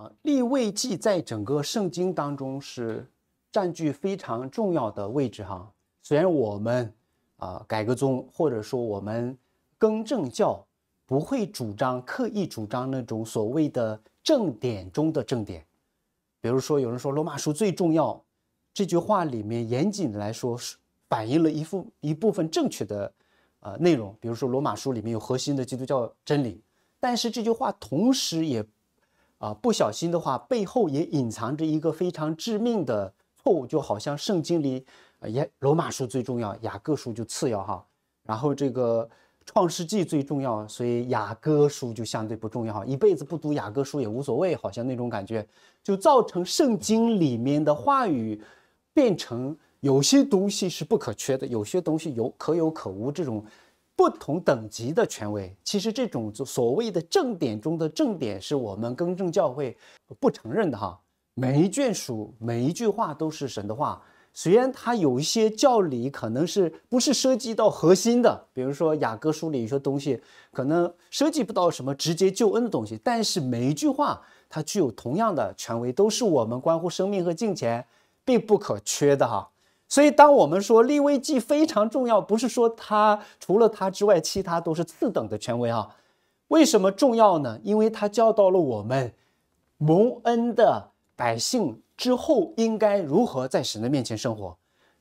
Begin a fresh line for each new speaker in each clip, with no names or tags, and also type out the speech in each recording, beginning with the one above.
啊，立位记在整个圣经当中是占据非常重要的位置哈。虽然我们啊改革宗或者说我们更正教不会主张刻意主张那种所谓的正典中的正典，比如说有人说罗马书最重要，这句话里面严谨的来说是反映了一副一部分正确的呃内容，比如说罗马书里面有核心的基督教真理，但是这句话同时也。啊，不小心的话，背后也隐藏着一个非常致命的错误，就好像圣经里，也罗马书最重要，雅各书就次要哈。然后这个创世纪最重要，所以雅各书就相对不重要哈。一辈子不读雅各书也无所谓，好像那种感觉，就造成圣经里面的话语变成有些东西是不可缺的，有些东西有可有可无这种。不同等级的权威，其实这种所谓的正典中的正典，是我们更正教会不承认的哈。每一卷书，每一句话都是神的话。虽然它有一些教理可能是不是涉及到核心的，比如说雅各书里有些东西可能涉及不到什么直接救恩的东西，但是每一句话它具有同样的权威，都是我们关乎生命和金钱必不可缺的哈。所以，当我们说立威记非常重要，不是说它除了它之外，其他都是次等的权威啊？为什么重要呢？因为它教导了我们蒙恩的百姓之后应该如何在神的面前生活，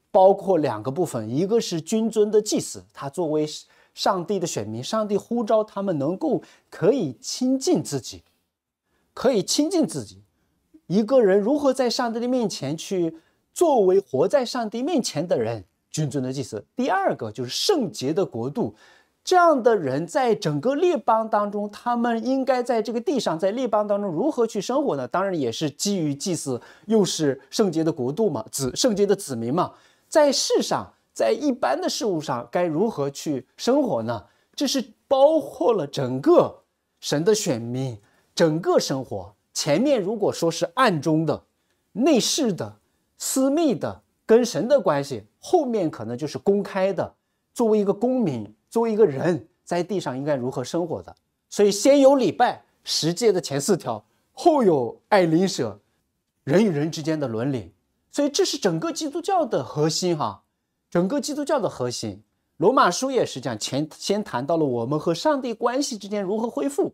包括两个部分：一个是君尊的祭祀，他作为上帝的选民，上帝呼召他们能够可以亲近自己，可以亲近自己。一个人如何在上帝的面前去？作为活在上帝面前的人，君尊的祭司。第二个就是圣洁的国度，这样的人在整个列邦当中，他们应该在这个地上，在列邦当中如何去生活呢？当然也是基于祭祀，又是圣洁的国度嘛，子圣洁的子民嘛，在世上，在一般的事物上该如何去生活呢？这是包括了整个神的选民，整个生活。前面如果说是暗中的、内室的。私密的跟神的关系，后面可能就是公开的。作为一个公民，作为一个人，在地上应该如何生活的？所以先有礼拜十诫的前四条，后有爱邻舍，人与人之间的伦理。所以这是整个基督教的核心哈，整个基督教的核心。罗马书也是讲前先谈到了我们和上帝关系之间如何恢复。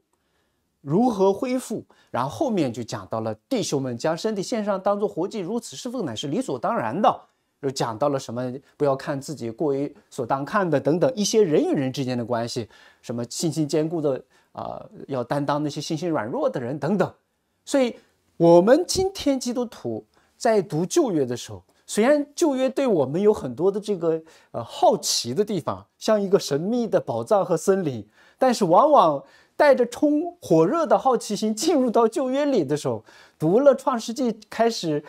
如何恢复？然后后面就讲到了，弟兄们将身体献上当做活祭，如此侍奉乃是理所当然的。又讲到了什么？不要看自己过于所当看的，等等一些人与人之间的关系，什么信心坚固的啊，要担当那些信心软弱的人等等。所以，我们今天基督徒在读旧约的时候，虽然旧约对我们有很多的这个呃好奇的地方，像一个神秘的宝藏和森林，但是往往。带着冲火热的好奇心进入到旧约里的时候，读了创世纪，开始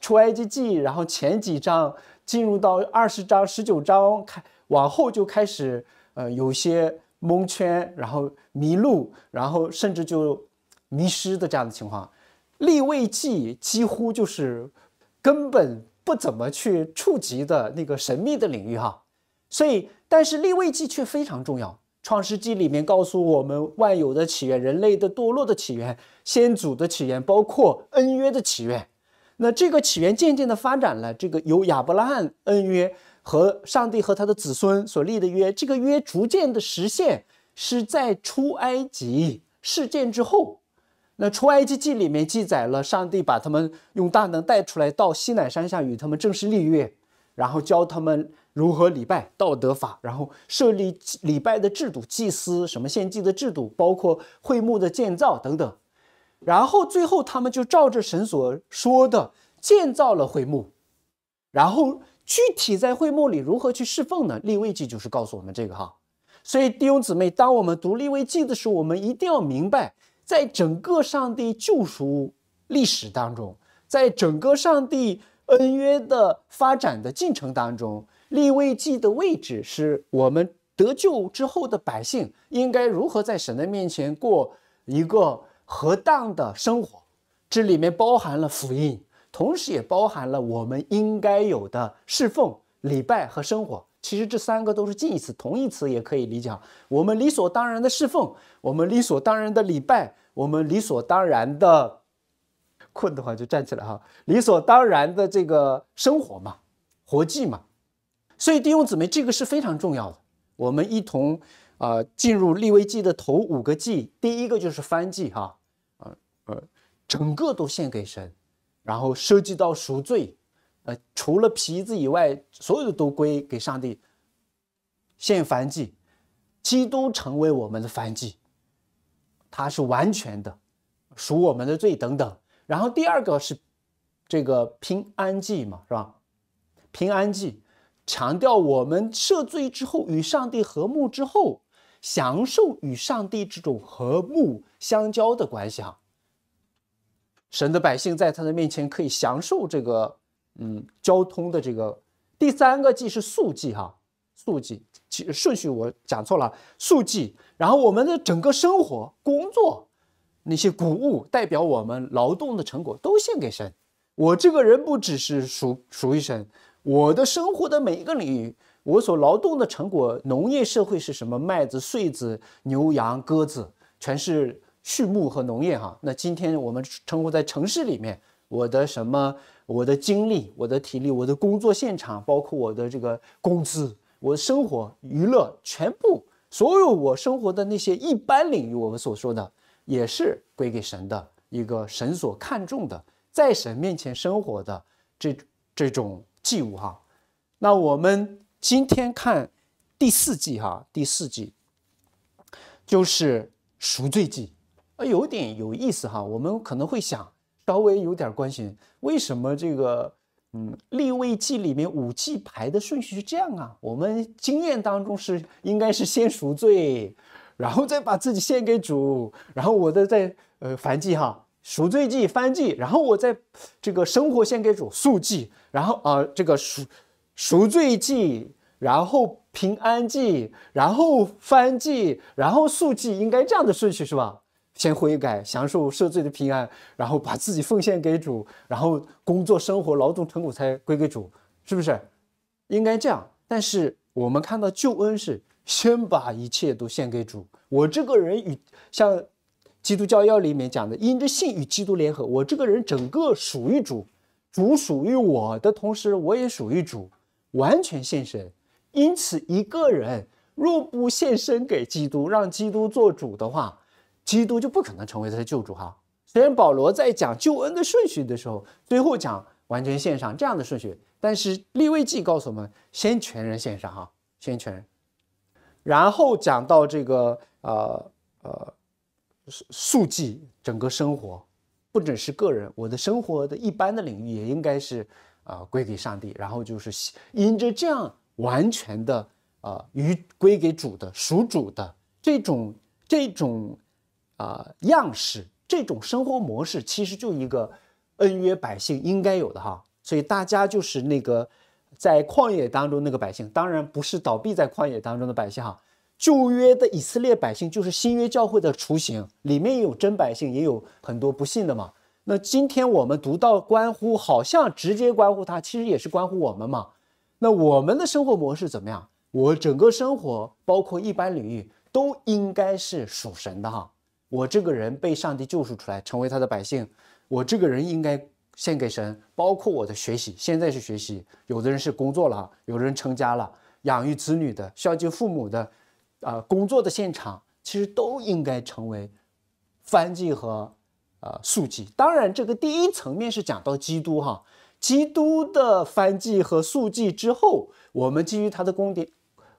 出埃及记，然后前几章进入到二十章、十九章，开往后就开始呃有些蒙圈，然后迷路，然后甚至就迷失的这样的情况。立位记几乎就是根本不怎么去触及的那个神秘的领域哈，所以但是立位记却非常重要。创世纪里面告诉我们万有的起源、人类的堕落的起源、先祖的起源，包括恩约的起源。那这个起源渐渐的发展了，这个由亚伯拉罕恩约和上帝和他的子孙所立的约，这个约逐渐的实现是在出埃及事件之后。那出埃及记里面记载了上帝把他们用大能带出来到西乃山下，与他们正式立约，然后教他们。如何礼拜道德法，然后设立礼拜的制度，祭司什么献祭的制度，包括会幕的建造等等，然后最后他们就照着神所说的建造了会幕，然后具体在会幕里如何去侍奉呢？立位记就是告诉我们这个哈。所以弟兄姊妹，当我们读立位记的时候，我们一定要明白，在整个上帝救赎历史当中，在整个上帝恩约的发展的进程当中。立位祭的位置是我们得救之后的百姓应该如何在神的面前过一个合当的生活，这里面包含了福音，同时也包含了我们应该有的侍奉、礼拜和生活。其实这三个都是近义词、同义词，也可以理解。我们理所当然的侍奉，我们理所当然的礼拜，我们理所当然的困的话就站起来哈，理所当然的这个生活嘛，活祭嘛。所以，弟兄姊妹，这个是非常重要的。我们一同，呃，进入立危记的头五个记，第一个就是翻祭，哈，呃呃，整个都献给神，然后涉及到赎罪，呃，除了皮子以外，所有的都归给上帝。献燔祭，基督成为我们的燔祭，他是完全的，赎我们的罪等等。然后第二个是这个平安祭嘛，是吧？平安祭。强调我们赦罪之后与上帝和睦之后，享受与上帝这种和睦相交的关系哈。神的百姓在他的面前可以享受这个，嗯，交通的这个第三个祭是素祭哈，素祭，顺序我讲错了，素祭。然后我们的整个生活、工作，那些谷物代表我们劳动的成果都献给神。我这个人不只是属属于神。我的生活的每一个领域，我所劳动的成果，农业社会是什么？麦子、穗子、牛羊、鸽子，全是畜牧和农业。哈，那今天我们生活在城市里面，我的什么？我的精力、我的体力、我的工作现场，包括我的这个工资、我的生活、娱乐，全部所有我生活的那些一般领域，我们所说的，也是归给神的，一个神所看重的，在神面前生活的这这种。忌五哈，那我们今天看第四季哈，第四季就是赎罪祭啊，有点有意思哈。我们可能会想，稍微有点关心，为什么这个嗯立位祭里面五祭排的顺序是这样啊？我们经验当中是应该是先赎罪，然后再把自己献给主，然后我的再呃凡祭哈。赎罪祭、翻祭，然后我再这个生活献给主，素祭，然后呃这个赎赎罪祭，然后平安祭，然后翻祭，然后素祭，应该这样的顺序是吧？先悔改，享受赦罪的平安，然后把自己奉献给主，然后工作、生活、劳动成果才归给主，是不是？应该这样。但是我们看到救恩是先把一切都献给主，我这个人与像。基督教要里面讲的，因着信与基督联合，我这个人整个属于主，主属于我的同时，我也属于主，完全献身。因此，一个人若不献身给基督，让基督做主的话，基督就不可能成为他的救主哈。虽然保罗在讲救恩的顺序的时候，最后讲完全献上这样的顺序，但是立位记告诉我们，先全人献上哈，先全人，然后讲到这个呃呃。速记整个生活，不只是个人，我的生活的一般的领域也应该是呃，归给上帝。然后就是因着这样完全的呃，与归给主的属主的这种这种啊样式，这种生活模式，其实就一个恩约百姓应该有的哈。所以大家就是那个在旷野当中那个百姓，当然不是倒闭在旷野当中的百姓哈。旧约的以色列百姓就是新约教会的雏形，里面也有真百姓，也有很多不信的嘛。那今天我们读到关乎，好像直接关乎他，其实也是关乎我们嘛。那我们的生活模式怎么样？我整个生活，包括一般领域，都应该是属神的哈。我这个人被上帝救赎出来，成为他的百姓，我这个人应该献给神。包括我的学习，现在是学习，有的人是工作了，有人成家了，养育子女的，孝敬父母的。啊，工作的现场其实都应该成为翻译和呃素记。当然，这个第一层面是讲到基督哈，基督的翻译和素记之后，我们基于他的功点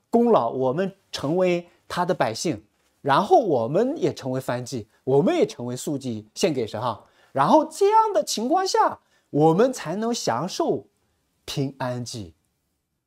功劳，我们成为他的百姓，然后我们也成为翻译，我们也成为素记献给神哈。然后这样的情况下，我们才能享受平安记。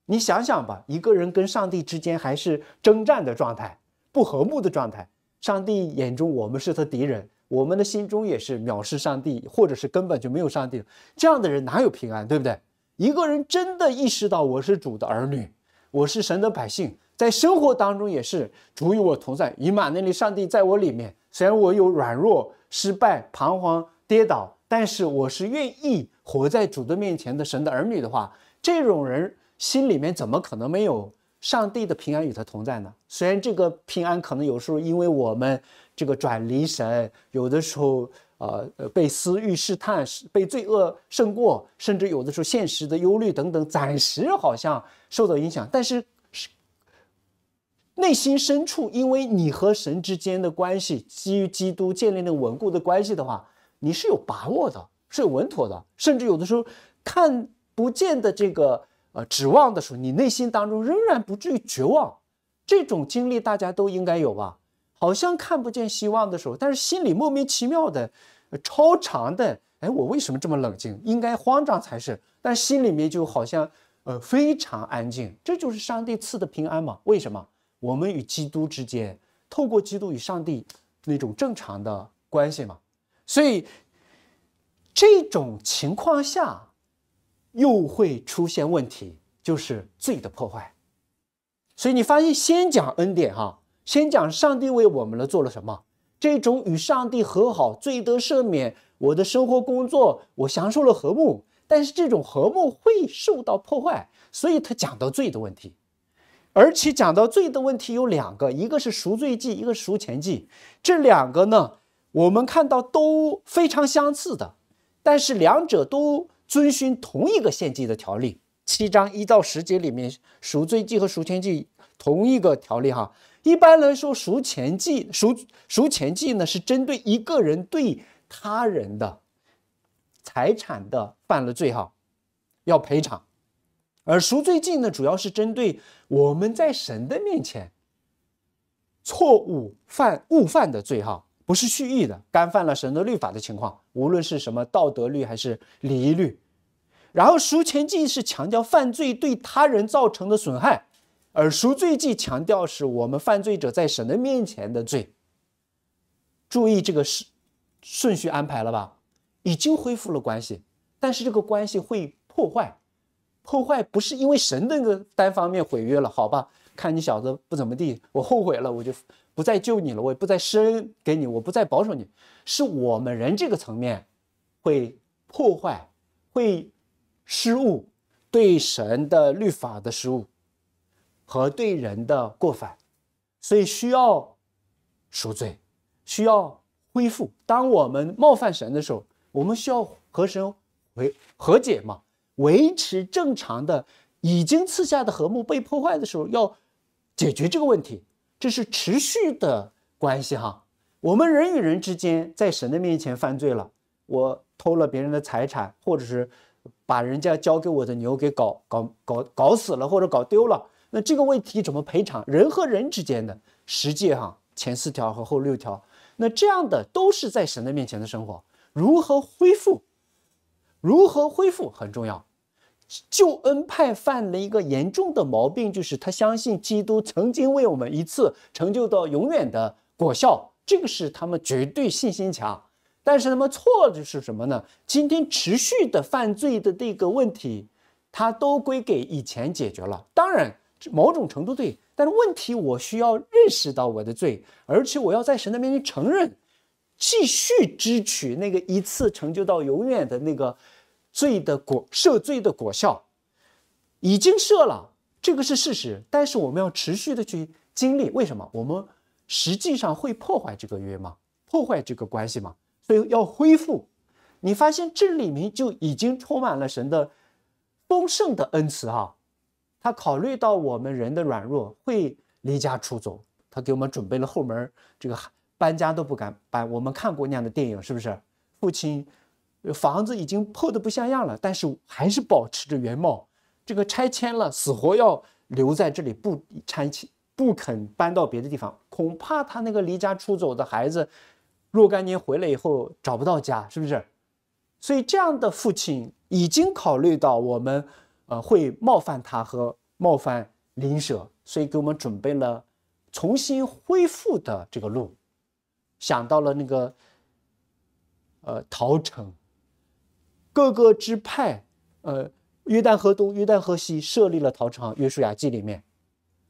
你想想吧，一个人跟上帝之间还是征战的状态，不和睦的状态。上帝眼中我们是他敌人，我们的心中也是藐视上帝，或者是根本就没有上帝。这样的人哪有平安，对不对？一个人真的意识到我是主的儿女，我是神的百姓，在生活当中也是主与我同在，以马内利，上帝在我里面。虽然我有软弱、失败、彷徨、跌倒，但是我是愿意活在主的面前的神的儿女的话，这种人。心里面怎么可能没有上帝的平安与他同在呢？虽然这个平安可能有时候因为我们这个转离神，有的时候呃被私欲试探，被罪恶胜过，甚至有的时候现实的忧虑等等暂时好像受到影响，但是内心深处因为你和神之间的关系基于基督建立的稳固的关系的话，你是有把握的，是有稳妥的，甚至有的时候看不见的这个。呃，指望的时候，你内心当中仍然不至于绝望，这种经历大家都应该有吧？好像看不见希望的时候，但是心里莫名其妙的，超长的，哎，我为什么这么冷静？应该慌张才是，但心里面就好像呃非常安静，这就是上帝赐的平安嘛？为什么我们与基督之间，透过基督与上帝那种正常的关系嘛？所以这种情况下。又会出现问题，就是罪的破坏。所以你发现，先讲恩典哈，先讲上帝为我们了做了什么，这种与上帝和好、罪得赦免，我的生活工作我享受了和睦。但是这种和睦会受到破坏，所以他讲到罪的问题，而且讲到罪的问题有两个，一个是赎罪记，一个赎钱记，这两个呢，我们看到都非常相似的，但是两者都。遵循同一个献祭的条例，七章一到十节里面，赎罪祭和赎钱祭同一个条例哈。一般来说，赎钱祭赎赎钱祭呢是针对一个人对他人的财产的犯了罪哈，要赔偿；而赎罪祭呢，主要是针对我们在神的面前错误犯误犯的罪哈。不是蓄意的，干犯了神的律法的情况，无论是什么道德律还是礼仪律。然后赎前祭是强调犯罪对他人造成的损害，而赎罪祭强调是我们犯罪者在神的面前的罪。注意这个是顺序安排了吧？已经恢复了关系，但是这个关系会破坏，破坏不是因为神那个单方面毁约了，好吧？看你小子不怎么地，我后悔了，我就不再救你了，我也不再施恩给你，我不再保守你。是我们人这个层面，会破坏，会失误，对神的律法的失误，和对人的过犯，所以需要赎罪，需要恢复。当我们冒犯神的时候，我们需要和神为和解嘛，维持正常的已经赐下的和睦被破坏的时候要。解决这个问题，这是持续的关系哈。我们人与人之间，在神的面前犯罪了，我偷了别人的财产，或者是把人家交给我的牛给搞搞搞搞死了，或者搞丢了，那这个问题怎么赔偿？人和人之间的实际哈，前四条和后六条，那这样的都是在神的面前的生活，如何恢复？如何恢复很重要。救恩派犯了一个严重的毛病，就是他相信基督曾经为我们一次成就到永远的果效，这个是他们绝对信心强。但是他们错的是什么呢？今天持续的犯罪的这个问题，他都归给以前解决了。当然，某种程度对，但是问题我需要认识到我的罪，而且我要在神的面前承认，继续支取那个一次成就到永远的那个。罪的果，赦罪的果效已经赦了，这个是事实。但是我们要持续的去经历，为什么？我们实际上会破坏这个约吗？破坏这个关系吗？所以要恢复。你发现这里面就已经充满了神的丰盛的恩慈啊！他考虑到我们人的软弱，会离家出走，他给我们准备了后门。这个搬家都不敢搬，我们看过那样的电影是不是？父亲。房子已经破的不像样了，但是还是保持着原貌。这个拆迁了，死活要留在这里不拆迁，不肯搬到别的地方。恐怕他那个离家出走的孩子，若干年回来以后找不到家，是不是？所以这样的父亲已经考虑到我们，呃，会冒犯他和冒犯邻舍，所以给我们准备了重新恢复的这个路，想到了那个，呃，陶城。各个支派，呃，约旦河东、约旦河西设立了陶城。约书亚记里面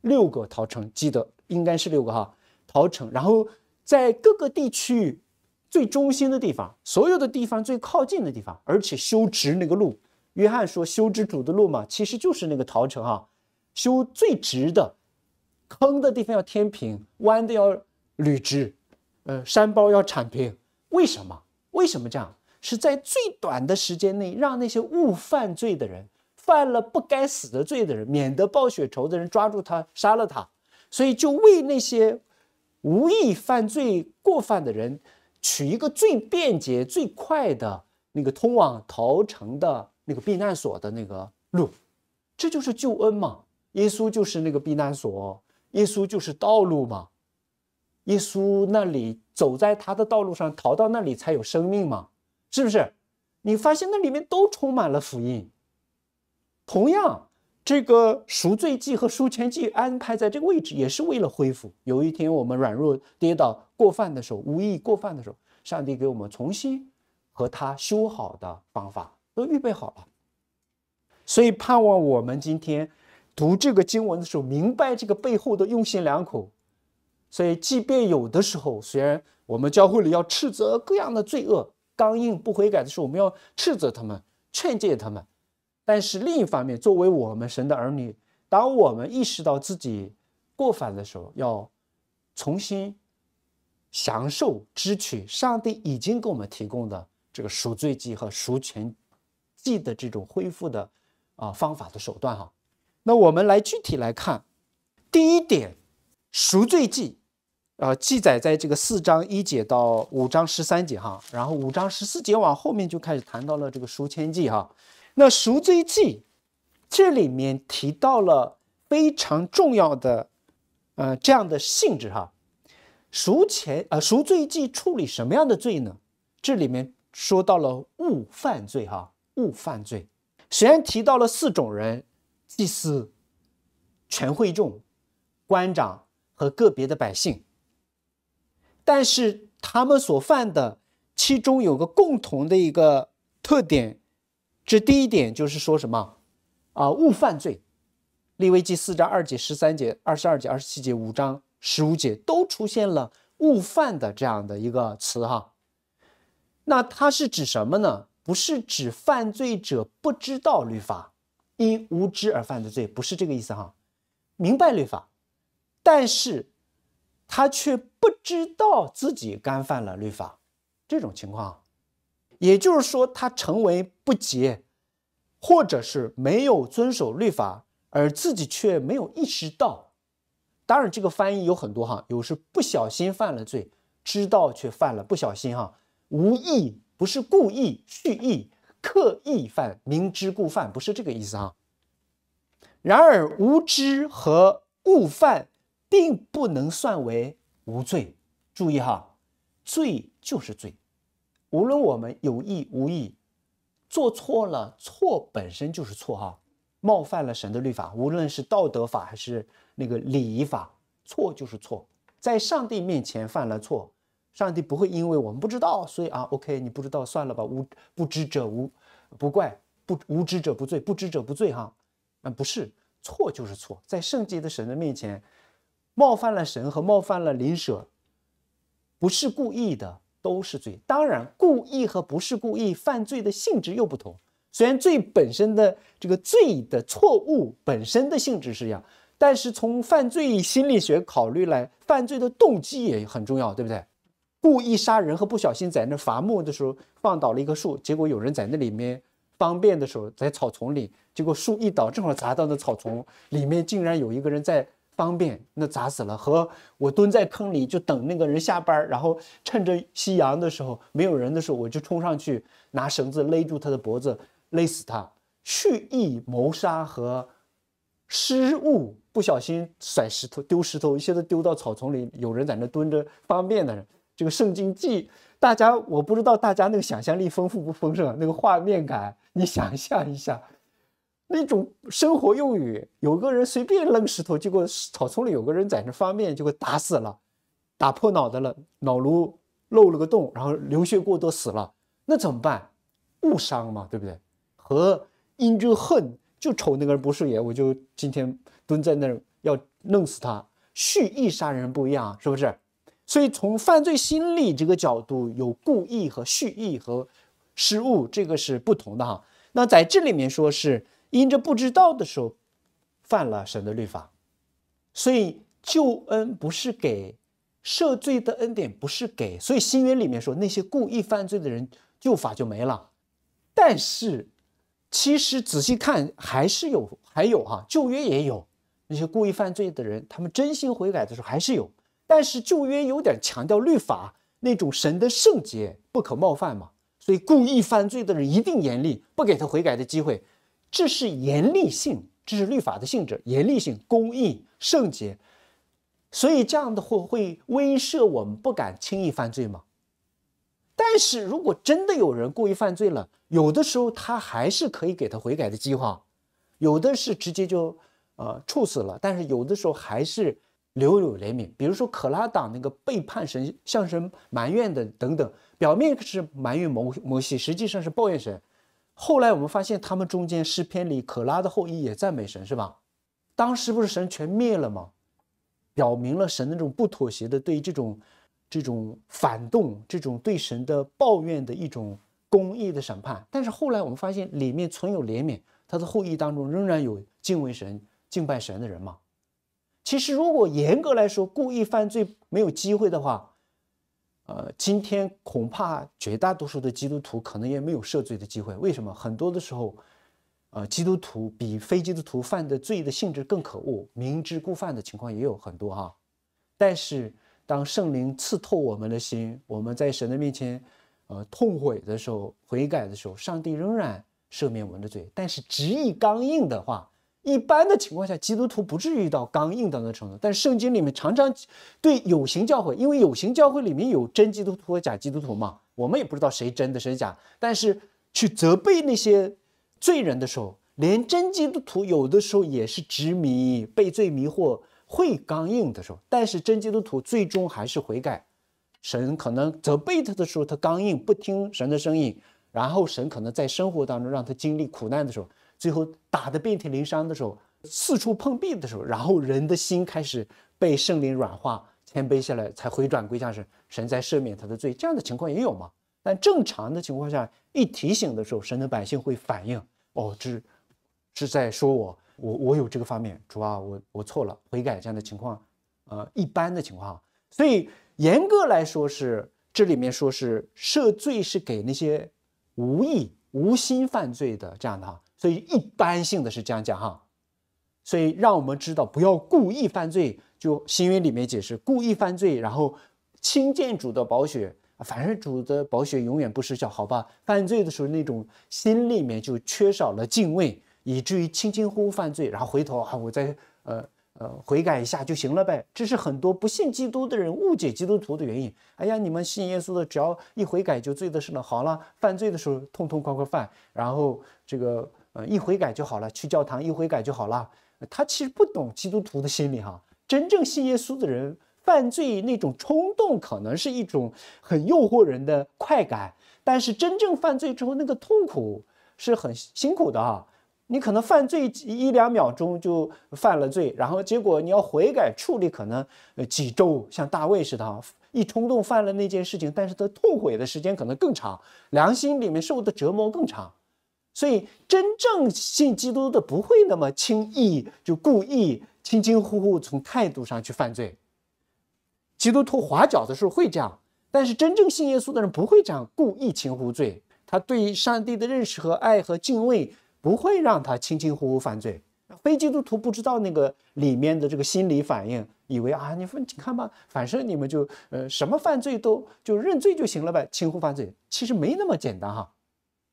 六个陶城，记得应该是六个哈陶城。然后在各个地区最中心的地方，所有的地方最靠近的地方，而且修直那个路。约翰说修之主的路嘛，其实就是那个陶城哈，修最直的，坑的地方要填平，弯的要捋直，呃，山包要铲平。为什么？为什么这样？是在最短的时间内，让那些误犯罪的人、犯了不该死的罪的人、免得报血仇的人抓住他杀了他，所以就为那些无意犯罪过犯的人取一个最便捷、最快的那个通往逃城的那个避难所的那个路，这就是救恩嘛。耶稣就是那个避难所，耶稣就是道路嘛。耶稣那里走在他的道路上，逃到那里才有生命嘛。是不是？你发现那里面都充满了福音。同样，这个赎罪祭和赎钱祭安排在这个位置，也是为了恢复。有一天我们软弱跌倒过犯的时候，无意过犯的时候，上帝给我们重新和他修好的方法都预备好了。所以盼望我们今天读这个经文的时候，明白这个背后的用心良苦。所以，即便有的时候，虽然我们教会里要斥责各样的罪恶。刚硬不悔改的时候，我们要斥责他们，劝诫他们；但是另一方面，作为我们神的儿女，当我们意识到自己过犯的时候，要重新享受支取上帝已经给我们提供的这个赎罪祭和赎权祭的这种恢复的啊方法的手段哈。那我们来具体来看，第一点，赎罪祭。呃，记载在这个四章一节到五章十三节哈，然后五章十四节往后面就开始谈到了这个赎愆祭哈。那赎罪祭这里面提到了非常重要的，呃，这样的性质哈。赎钱呃赎罪祭处理什么样的罪呢？这里面说到了误犯罪哈，误犯罪。虽然提到了四种人：祭司、权会众、官长和个别的百姓。但是他们所犯的，其中有个共同的一个特点，这第一点就是说什么，啊，误犯罪，《利威记四章二节、十三节、二十二节、二十七节、五章十五节都出现了“误犯”的这样的一个词哈。那它是指什么呢？不是指犯罪者不知道律法，因无知而犯的罪，不是这个意思哈。明白律法，但是。他却不知道自己干犯了律法，这种情况，也就是说，他成为不洁，或者是没有遵守律法，而自己却没有意识到。当然，这个翻译有很多哈，有时不小心犯了罪，知道却犯了，不小心哈，无意不是故意、蓄意、刻意犯，明知故犯不是这个意思哈。然而，无知和误犯。并不能算为无罪。注意哈，罪就是罪，无论我们有意无意做错了，错本身就是错哈，冒犯了神的律法，无论是道德法还是那个礼仪法，错就是错。在上帝面前犯了错，上帝不会因为我们不知道，所以啊，OK，你不知道算了吧，无不知者无不怪，不无知者不罪，不知者不罪哈。啊，不是，错就是错，在圣洁的神的面前。冒犯了神和冒犯了灵舍，不是故意的都是罪。当然，故意和不是故意犯罪的性质又不同。虽然罪本身的这个罪的错误本身的性质是一样，但是从犯罪心理学考虑来，犯罪的动机也很重要，对不对？故意杀人和不小心在那伐木的时候放倒了一棵树，结果有人在那里面方便的时候在草丛里，结果树一倒正好砸到那草丛里面，竟然有一个人在。方便，那砸死了。和我蹲在坑里，就等那个人下班，然后趁着夕阳的时候没有人的时候，我就冲上去拿绳子勒住他的脖子，勒死他。蓄意谋杀和失误，不小心甩石头、丢石头，一些都丢到草丛里。有人在那蹲着方便的人，这个圣经记，大家我不知道大家那个想象力丰富不丰盛啊，那个画面感，你想象一下。那种生活用语，有个人随便扔石头，结果草丛里有个人在那发面，结果打死了，打破脑袋了，脑颅漏了个洞，然后流血过多死了，那怎么办？误伤嘛，对不对？和因着恨就瞅那个人不顺眼，我就今天蹲在那儿要弄死他，蓄意杀人不一样，是不是？所以从犯罪心理这个角度，有故意和蓄意和失误，这个是不同的哈。那在这里面说是。因着不知道的时候，犯了神的律法，所以救恩不是给，赦罪的恩典不是给。所以新约里面说，那些故意犯罪的人，旧法就没了。但是，其实仔细看，还是有，还有哈，旧约也有那些故意犯罪的人，他们真心悔改的时候还是有。但是旧约有点强调律法那种神的圣洁不可冒犯嘛，所以故意犯罪的人一定严厉，不给他悔改的机会。这是严厉性，这是律法的性质，严厉性、公义、圣洁，所以这样的会会威慑我们不敢轻易犯罪吗？但是如果真的有人故意犯罪了，有的时候他还是可以给他悔改的机会，有的是直接就呃处死了，但是有的时候还是留有怜悯，比如说可拉党那个背叛神、向神埋怨的等等，表面是埋怨摩摩西，实际上是抱怨神。后来我们发现，他们中间诗篇里可拉的后裔也赞美神，是吧？当时不是神全灭了吗？表明了神那种不妥协的对这种、这种反动、这种对神的抱怨的一种公义的审判。但是后来我们发现，里面存有怜悯，他的后裔当中仍然有敬畏神、敬拜神的人嘛。其实，如果严格来说，故意犯罪没有机会的话。呃，今天恐怕绝大多数的基督徒可能也没有赦罪的机会。为什么？很多的时候，呃，基督徒比非基督徒犯的罪的性质更可恶，明知故犯的情况也有很多哈。但是，当圣灵刺透我们的心，我们在神的面前，呃，痛悔的时候、悔改的时候，上帝仍然赦免我们的罪。但是，执意刚硬的话。一般的情况下，基督徒不至于到刚硬到那程度。但是圣经里面常常对有形教会，因为有形教会里面有真基督徒和假基督徒嘛，我们也不知道谁真的谁假。但是去责备那些罪人的时候，连真基督徒有的时候也是执迷被罪迷惑会刚硬的时候。但是真基督徒最终还是悔改。神可能责备他的时候，他刚硬不听神的声音，然后神可能在生活当中让他经历苦难的时候。最后打得遍体鳞伤的时候，四处碰壁的时候，然后人的心开始被圣灵软化、谦卑下来，才回转归向神，神在赦免他的罪。这样的情况也有嘛？但正常的情况下，一提醒的时候，神的百姓会反应：哦，这是在说我，我我有这个方面，主啊，我我错了，悔改。这样的情况，呃，一般的情况。所以严格来说，是这里面说是赦罪是给那些无意、无心犯罪的这样的。哈。所以一般性的是这样讲哈，所以让我们知道不要故意犯罪。就新约里面解释，故意犯罪，然后轻贱主的宝血，反正主的宝血永远不失效，好吧？犯罪的时候那种心里面就缺少了敬畏，以至于轻轻忽忽犯罪，然后回头啊，我再呃呃悔改一下就行了呗。这是很多不信基督的人误解基督徒的原因。哎呀，你们信耶稣的，只要一悔改就罪的事了。好了，犯罪的时候痛痛快快犯，然后这个。呃，一悔改就好了，去教堂一悔改就好了。他其实不懂基督徒的心理哈。真正信耶稣的人，犯罪那种冲动可能是一种很诱惑人的快感，但是真正犯罪之后，那个痛苦是很辛苦的哈。你可能犯罪一两秒钟就犯了罪，然后结果你要悔改处理，可能呃几周，像大卫似的，一冲动犯了那件事情，但是他痛悔的时间可能更长，良心里面受的折磨更长。所以，真正信基督的不会那么轻易就故意轻轻忽忽从态度上去犯罪。基督徒划脚的时候会这样，但是真正信耶稣的人不会这样故意轻忽罪。他对上帝的认识和爱和敬畏不会让他轻轻忽忽犯罪。非基督徒不知道那个里面的这个心理反应，以为啊，你你看吧，反正你们就呃什么犯罪都就认罪就行了呗，轻忽犯罪其实没那么简单哈。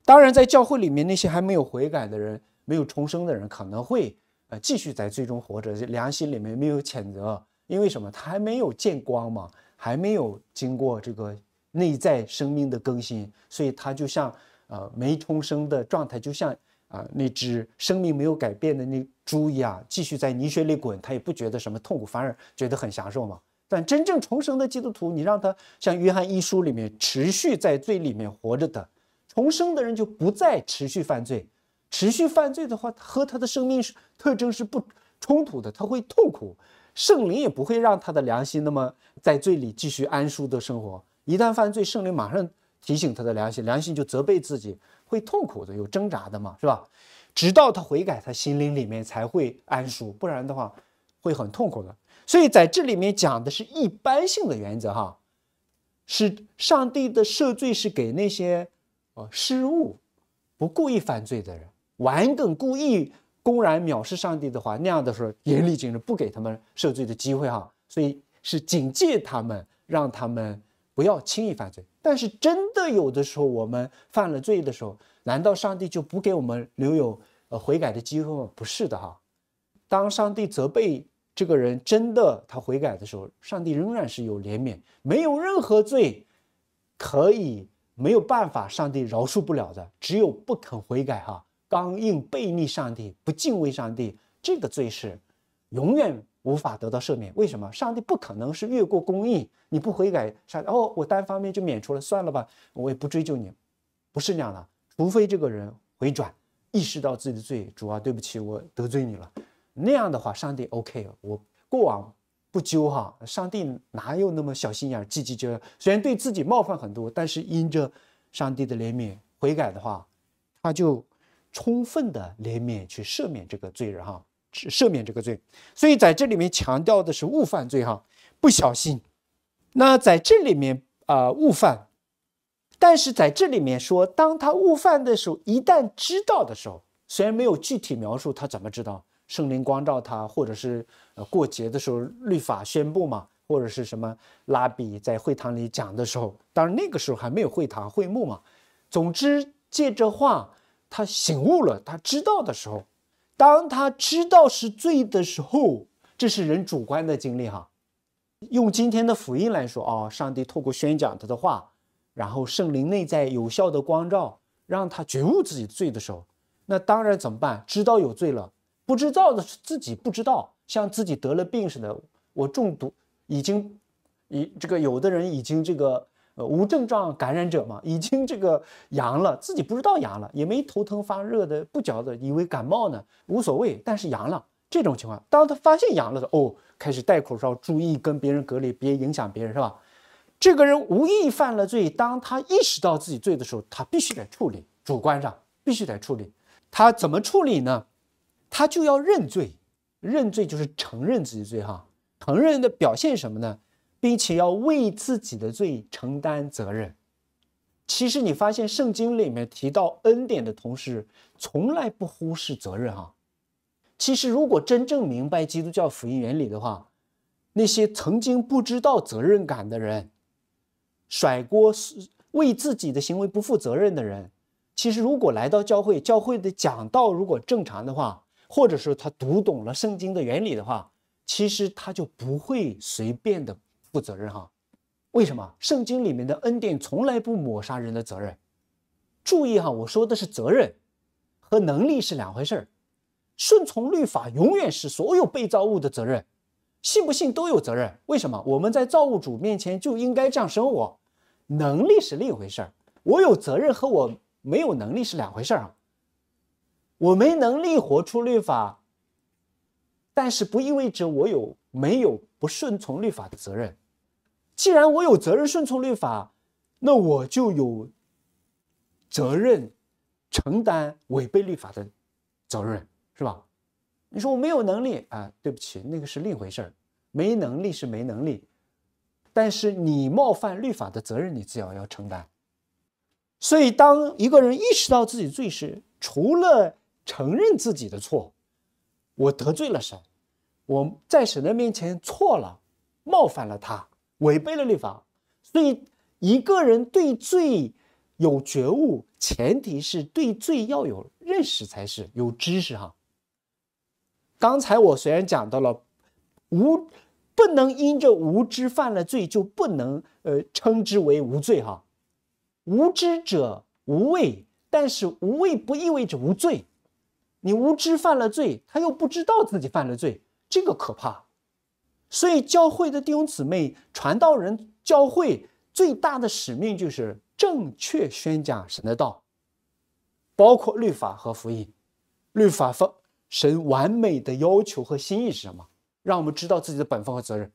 当然，在教会里面，那些还没有悔改的人、没有重生的人，可能会呃继续在罪中活着，良心里面没有谴责，因为什么？他还没有见光嘛，还没有经过这个内在生命的更新，所以他就像呃没重生的状态，就像啊那只生命没有改变的那猪一样，继续在泥水里滚，他也不觉得什么痛苦，反而觉得很享受嘛。但真正重生的基督徒，你让他像约翰一书里面持续在罪里面活着的。重生的人就不再持续犯罪，持续犯罪的话和他的生命特征是不冲突的，他会痛苦，圣灵也不会让他的良心那么在罪里继续安舒的生活。一旦犯罪，圣灵马上提醒他的良心，良心就责备自己，会痛苦的，有挣扎的嘛，是吧？直到他悔改，他心灵里面才会安舒，不然的话会很痛苦的。所以在这里面讲的是一般性的原则，哈，是上帝的赦罪是给那些。啊，失误，不故意犯罪的人，玩梗故意公然藐视上帝的话，那样的时候严厉警示，不给他们赦罪的机会哈。所以是警戒他们，让他们不要轻易犯罪。但是真的有的时候我们犯了罪的时候，难道上帝就不给我们留有呃悔改的机会吗？不是的哈。当上帝责备这个人，真的他悔改的时候，上帝仍然是有怜悯，没有任何罪可以。没有办法，上帝饶恕不了的，只有不肯悔改，哈，刚硬背逆上帝，不敬畏上帝，这个罪是永远无法得到赦免。为什么？上帝不可能是越过公义，你不悔改，上哦，我单方面就免除了，算了吧，我也不追究你，不是那样的。除非这个人回转，意识到自己的罪，主啊，对不起，我得罪你了。那样的话，上帝 OK，我过往。不究哈，上帝哪有那么小心眼，记记就，虽然对自己冒犯很多，但是因着上帝的怜悯，悔改的话，他就充分的怜悯去赦免这个罪人哈，赦免这个罪。所以在这里面强调的是误犯罪哈，不小心。那在这里面啊，误犯，但是在这里面说，当他误犯的时候，一旦知道的时候，虽然没有具体描述他怎么知道。圣灵光照他，或者是呃过节的时候，律法宣布嘛，或者是什么拉比在会堂里讲的时候，当然那个时候还没有会堂会幕嘛。总之借着话，他醒悟了，他知道的时候，当他知道是罪的时候，这是人主观的经历哈。用今天的福音来说，哦，上帝透过宣讲他的话，然后圣灵内在有效的光照，让他觉悟自己罪的时候，那当然怎么办？知道有罪了。不知道的是自己不知道，像自己得了病似的。我中毒已经，已这个有的人已经这个呃无症状感染者嘛，已经这个阳了，自己不知道阳了，也没头疼发热的，不觉得以为感冒呢，无所谓。但是阳了这种情况，当他发现阳了的哦，开始戴口罩，注意跟别人隔离，别影响别人，是吧？这个人无意犯了罪，当他意识到自己罪的时候，他必须得处理，主观上必须得处理。他怎么处理呢？他就要认罪，认罪就是承认自己罪哈，承认的表现什么呢？并且要为自己的罪承担责任。其实你发现圣经里面提到恩典的同时，从来不忽视责任哈。其实如果真正明白基督教福音原理的话，那些曾经不知道责任感的人，甩锅是为自己的行为不负责任的人，其实如果来到教会，教会的讲道如果正常的话。或者说他读懂了圣经的原理的话，其实他就不会随便的负责任哈。为什么？圣经里面的恩典从来不抹杀人的责任。注意哈，我说的是责任，和能力是两回事儿。顺从律法永远是所有被造物的责任，信不信都有责任。为什么？我们在造物主面前就应该这样生活。能力是另一回事儿，我有责任和我没有能力是两回事儿啊。我没能力活出律法，但是不意味着我有没有不顺从律法的责任。既然我有责任顺从律法，那我就有责任承担违背律法的责任，是吧？你说我没有能力啊？对不起，那个是另一回事儿。没能力是没能力，但是你冒犯律法的责任，你自然要承担。所以，当一个人意识到自己罪时，除了承认自己的错，我得罪了神，我在神的面前错了，冒犯了他，违背了律法。所以，一个人对罪有觉悟，前提是对罪要有认识，才是有知识哈。刚才我虽然讲到了无，不能因着无知犯了罪，就不能呃称之为无罪哈。无知者无畏，但是无畏不意味着无罪。你无知犯了罪，他又不知道自己犯了罪，这个可怕。所以教会的弟兄姊妹、传道人、教会最大的使命就是正确宣讲神的道，包括律法和福音。律法和神完美的要求和心意是什么？让我们知道自己的本分和责任。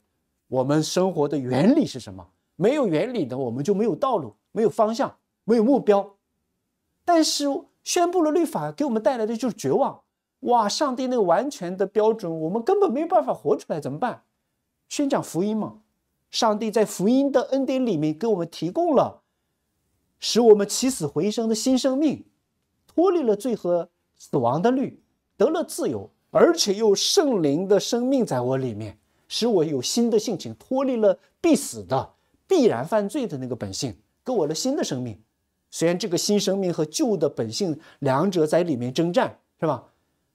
我们生活的原理是什么？没有原理的，我们就没有道路，没有方向，没有目标。但是。宣布了律法，给我们带来的就是绝望。哇，上帝那个完全的标准，我们根本没有办法活出来，怎么办？宣讲福音嘛。上帝在福音的恩典里面给我们提供了，使我们起死回生的新生命，脱离了罪和死亡的律，得了自由，而且又圣灵的生命在我里面，使我有新的性情，脱离了必死的、必然犯罪的那个本性，给我了新的生命。虽然这个新生命和旧的本性两者在里面征战，是吧？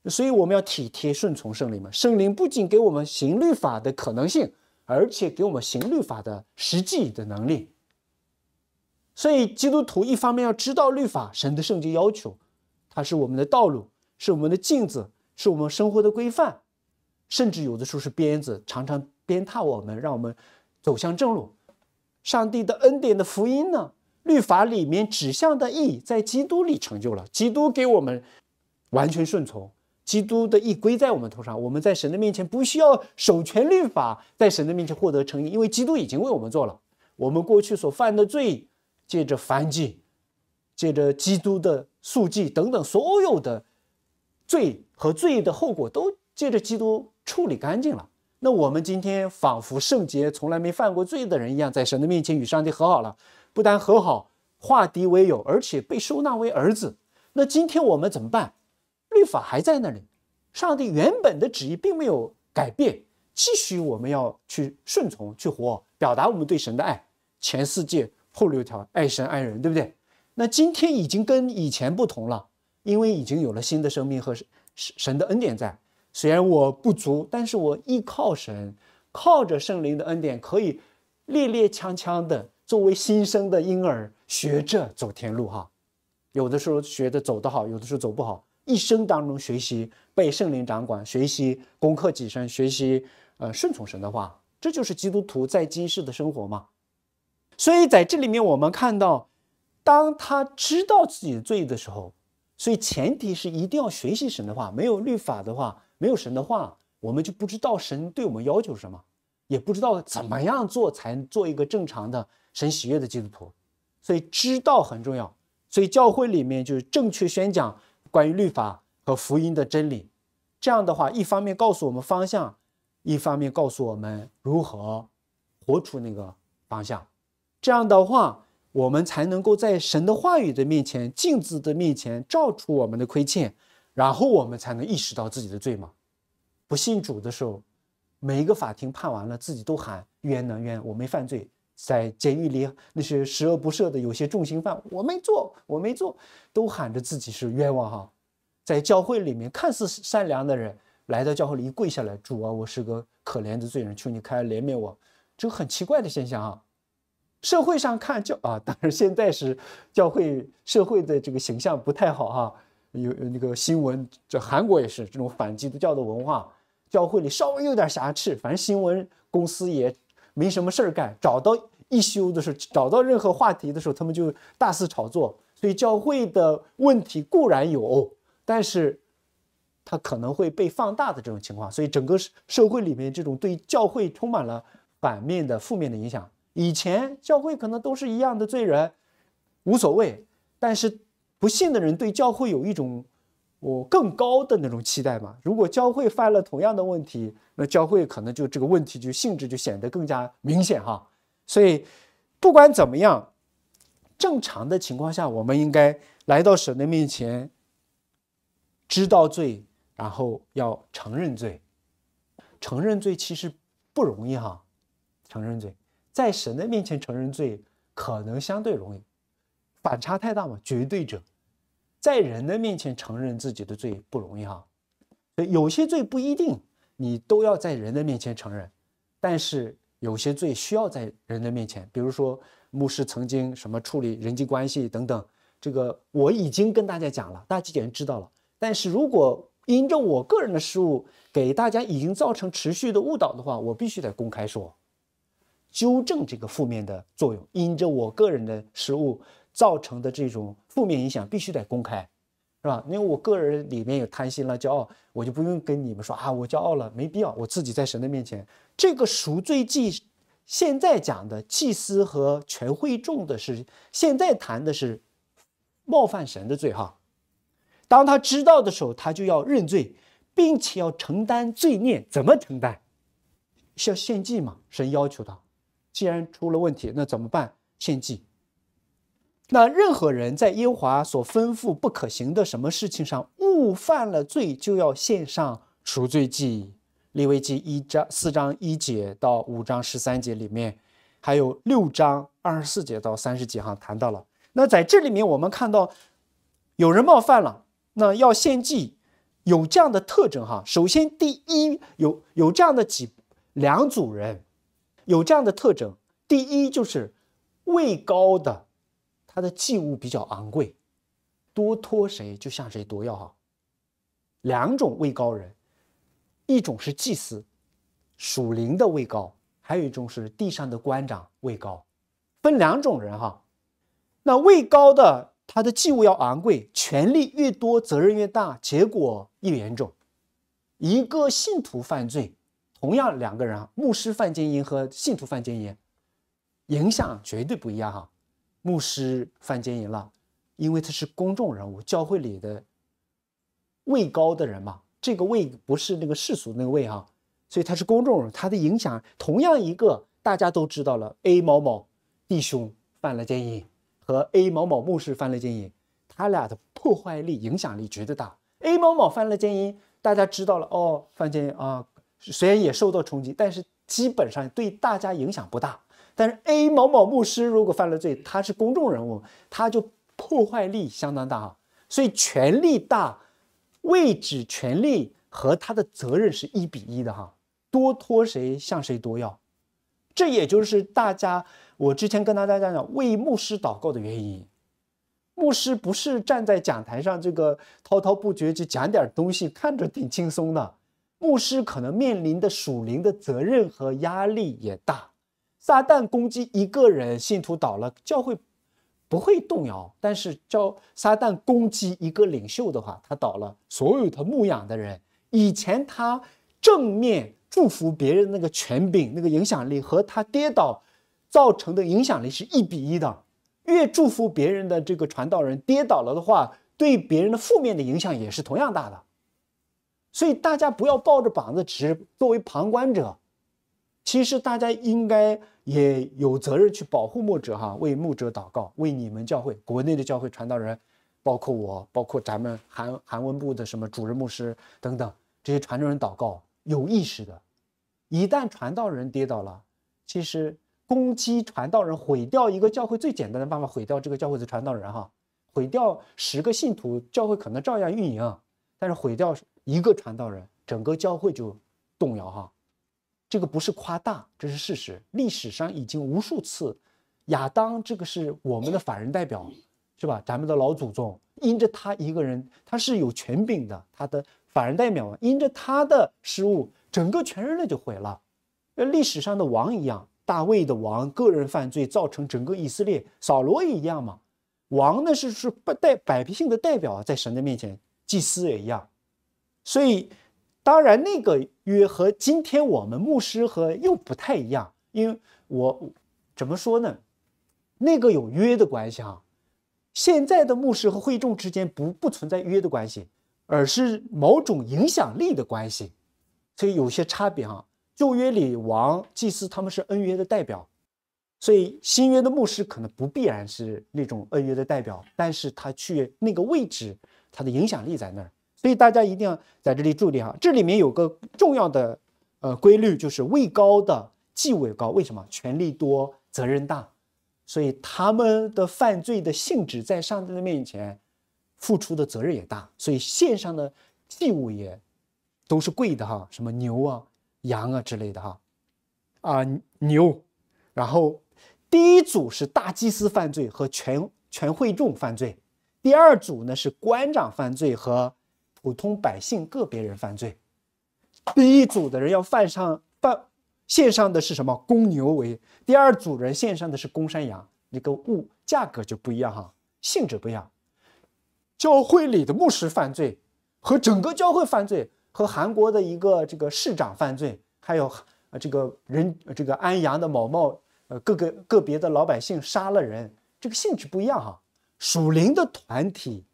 所以我们要体贴顺从圣灵嘛。圣灵不仅给我们行律法的可能性，而且给我们行律法的实际的能力。所以基督徒一方面要知道律法，神的圣洁要求，它是我们的道路，是我们的镜子，是我们生活的规范，甚至有的时候是鞭子，常常鞭挞我们，让我们走向正路。上帝的恩典的福音呢？律法里面指向的义，在基督里成就了。基督给我们完全顺从，基督的义归在我们头上。我们在神的面前不需要守全律法，在神的面前获得成义，因为基督已经为我们做了。我们过去所犯的罪，借着反祭、借着基督的速记等等，所有的罪和罪的后果都借着基督处理干净了。那我们今天仿佛圣洁、从来没犯过罪的人一样，在神的面前与上帝和好了。不但和好，化敌为友，而且被收纳为儿子。那今天我们怎么办？律法还在那里，上帝原本的旨意并没有改变，继续我们要去顺从，去活，表达我们对神的爱。前四诫，后六条，爱神爱人，对不对？那今天已经跟以前不同了，因为已经有了新的生命和神的恩典在。虽然我不足，但是我依靠神，靠着圣灵的恩典，可以趔趔跄跄的。作为新生的婴儿，学着走天路哈，有的时候学的走的好，有的时候走不好。一生当中学习被圣灵掌管，学习攻克己身，学习呃顺从神的话，这就是基督徒在今世的生活嘛。所以在这里面，我们看到，当他知道自己的罪的时候，所以前提是一定要学习神的话。没有律法的话，没有神的话，我们就不知道神对我们要求什么，也不知道怎么样做才做一个正常的。神喜悦的基督徒，所以知道很重要。所以教会里面就是正确宣讲关于律法和福音的真理。这样的话，一方面告诉我们方向，一方面告诉我们如何活出那个方向。这样的话，我们才能够在神的话语的面前、镜子的面前照出我们的亏欠，然后我们才能意识到自己的罪嘛。不信主的时候，每一个法庭判完了，自己都喊冤呢，冤！我没犯罪。在监狱里，那些十恶不赦的有些重刑犯，我没做，我没做，都喊着自己是冤枉哈。在教会里面，看似善良的人来到教会里一跪下来，主啊，我是个可怜的罪人，求你开怜悯我。这个很奇怪的现象啊。社会上看教啊，当然现在是教会社会的这个形象不太好哈。有那个新闻，这韩国也是这种反基督教的文化，教会里稍微有点瑕疵，反正新闻公司也没什么事儿干，找到。一休的时候，找到任何话题的时候，他们就大肆炒作。所以教会的问题固然有，但是它可能会被放大的这种情况。所以整个社会里面，这种对教会充满了反面的负面的影响。以前教会可能都是一样的罪人，无所谓。但是不信的人对教会有一种我更高的那种期待嘛。如果教会犯了同样的问题，那教会可能就这个问题就性质就显得更加明显哈。所以，不管怎么样，正常的情况下，我们应该来到神的面前，知道罪，然后要承认罪。承认罪其实不容易哈，承认罪在神的面前承认罪可能相对容易，反差太大嘛，绝对者在人的面前承认自己的罪不容易哈。所以有些罪不一定你都要在人的面前承认，但是。有些罪需要在人的面前，比如说牧师曾经什么处理人际关系等等，这个我已经跟大家讲了，大家基本知道了。但是如果因着我个人的失误给大家已经造成持续的误导的话，我必须得公开说，纠正这个负面的作用。因着我个人的失误造成的这种负面影响，必须得公开。是吧？因为我个人里面有贪心了，骄傲，我就不用跟你们说啊，我骄傲了，没必要。我自己在神的面前，这个赎罪祭，现在讲的祭司和全会众的是，现在谈的是冒犯神的罪哈。当他知道的时候，他就要认罪，并且要承担罪孽，怎么承担？是要献祭嘛？神要求他，既然出了问题，那怎么办？献祭。那任何人在耶和华所吩咐不可行的什么事情上误犯了罪，就要献上赎罪祭。利未记一章四章一节到五章十三节里面，还有六章二十四节到三十节哈谈到了。那在这里面我们看到，有人冒犯了，那要献祭，有这样的特征哈。首先第一有有这样的几两组人，有这样的特征。第一就是位高的。他的祭物比较昂贵，多托谁就向谁多要哈。两种位高人，一种是祭司，属灵的位高；还有一种是地上的官长位高，分两种人哈。那位高的他的祭物要昂贵，权力越多责任越大，结果越严重。一个信徒犯罪，同样两个人，牧师犯奸淫和信徒犯奸淫，影响绝对不一样哈。牧师犯奸淫了，因为他是公众人物，教会里的位高的人嘛，这个位不是那个世俗那个位哈，所以他是公众人，物，他的影响同样一个大家都知道了。A 某某弟兄犯了奸淫，和 A 某某牧师犯了奸淫，他俩的破坏力、影响力绝对大。A 某某犯了奸淫，大家知道了哦，犯奸淫啊，虽然也受到冲击，但是基本上对大家影响不大。但是 A 某某牧师如果犯了罪，他是公众人物，他就破坏力相当大哈。所以权力大，位置权力和他的责任是一比一的哈。多托谁向谁多要，这也就是大家我之前跟大家讲讲为牧师祷告的原因。牧师不是站在讲台上这个滔滔不绝就讲点东西，看着挺轻松的。牧师可能面临的属灵的责任和压力也大。撒旦攻击一个人，信徒倒了，教会不会动摇；但是教撒旦攻击一个领袖的话，他倒了，所有他牧养的人，以前他正面祝福别人那个权柄、那个影响力和他跌倒造成的影响力是一比一的。越祝福别人的这个传道人跌倒了的话，对别人的负面的影响也是同样大的。所以大家不要抱着膀子直，作为旁观者。其实大家应该也有责任去保护牧者哈，为牧者祷告，为你们教会国内的教会传道人，包括我，包括咱们韩韩文部的什么主任牧师等等这些传道人祷告有意识的。一旦传道人跌倒了，其实攻击传道人毁掉一个教会最简单的办法，毁掉这个教会的传道人哈，毁掉十个信徒，教会可能照样运营，但是毁掉一个传道人，整个教会就动摇哈。这个不是夸大，这是事实。历史上已经无数次，亚当这个是我们的法人代表，是吧？咱们的老祖宗，因着他一个人，他是有权柄的，他的法人代表，因着他的失误，整个全人类就毁了。历史上的王一样，大卫的王个人犯罪造成整个以色列，扫罗也一样嘛。王呢是是代百姓的代表在神的面前，祭司也一样，所以。当然，那个约和今天我们牧师和又不太一样，因为我怎么说呢？那个有约的关系哈，现在的牧师和会众之间不不存在约的关系，而是某种影响力的关系，所以有些差别啊。旧约里王、祭司他们是恩约的代表，所以新约的牧师可能不必然是那种恩约的代表，但是他去那个位置，他的影响力在那儿。所以大家一定要在这里注意哈，这里面有个重要的呃规律，就是位高的继位高，为什么？权力多，责任大，所以他们的犯罪的性质在上帝的面前付出的责任也大，所以线上的祭物也都是贵的哈，什么牛啊、羊啊之类的哈，啊牛，然后第一组是大祭司犯罪和全全会众犯罪，第二组呢是官长犯罪和。普通百姓个别人犯罪，第一组的人要犯上犯，献上的是什么公牛为；第二组人献上的是公山羊，那个物价格就不一样哈，性质不一样。教会里的牧师犯罪，和整个教会犯罪，和韩国的一个这个市长犯罪，还有这个人这个安阳的某某呃各个个别的老百姓杀了人，这个性质不一样哈。属灵的团体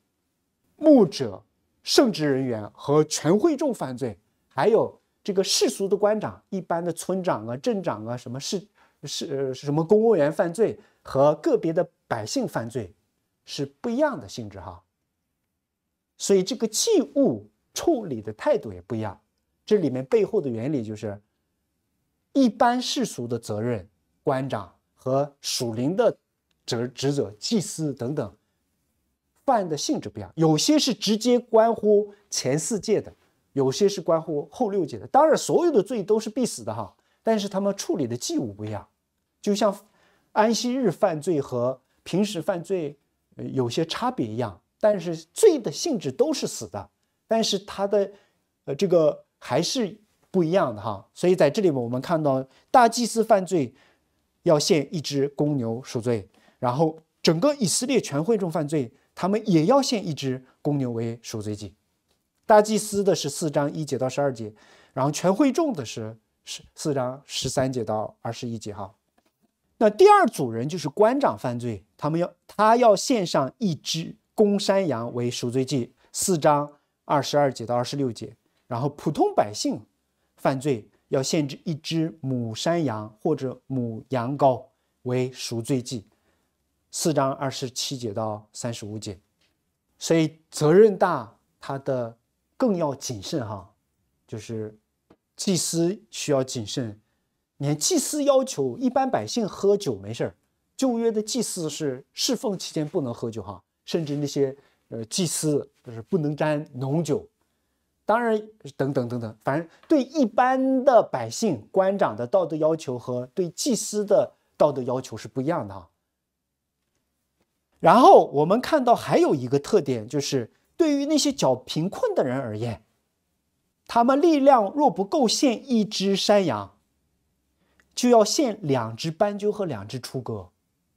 牧者。圣职人员和全会众犯罪，还有这个世俗的官长，一般的村长啊、镇长啊，什么是是呃、什么公务员犯罪和个别的百姓犯罪是不一样的性质哈，所以这个器物处理的态度也不一样。这里面背后的原理就是一般世俗的责任官长和属灵的责职责祭司等等。犯的性质不一样，有些是直接关乎前四届的，有些是关乎后六届的。当然，所有的罪都是必死的哈，但是他们处理的祭物不一样，就像安息日犯罪和平时犯罪有些差别一样。但是罪的性质都是死的，但是它的呃这个还是不一样的哈。所以在这里面，我们看到大祭司犯罪要献一只公牛赎罪，然后整个以色列全会众犯罪。他们也要献一只公牛为赎罪祭，大祭司的是四章一节到十二节，然后全会众的是十四章十三节到二十一节哈。那第二组人就是官长犯罪，他们要他要献上一只公山羊为赎罪祭，四章二十二节到二十六节，然后普通百姓犯罪要献一只母山羊或者母羊羔为赎罪祭。四章二十七节到三十五节，所以责任大，他的更要谨慎哈。就是祭司需要谨慎，连祭司要求一般百姓喝酒没事儿，旧约的祭司是侍奉期间不能喝酒哈，甚至那些呃祭司就是不能沾浓酒，当然等等等等，反正对一般的百姓、官长的道德要求和对祭司的道德要求是不一样的哈。然后我们看到还有一个特点，就是对于那些较贫困的人而言，他们力量若不够献一只山羊，就要献两只斑鸠和两只雏鸽，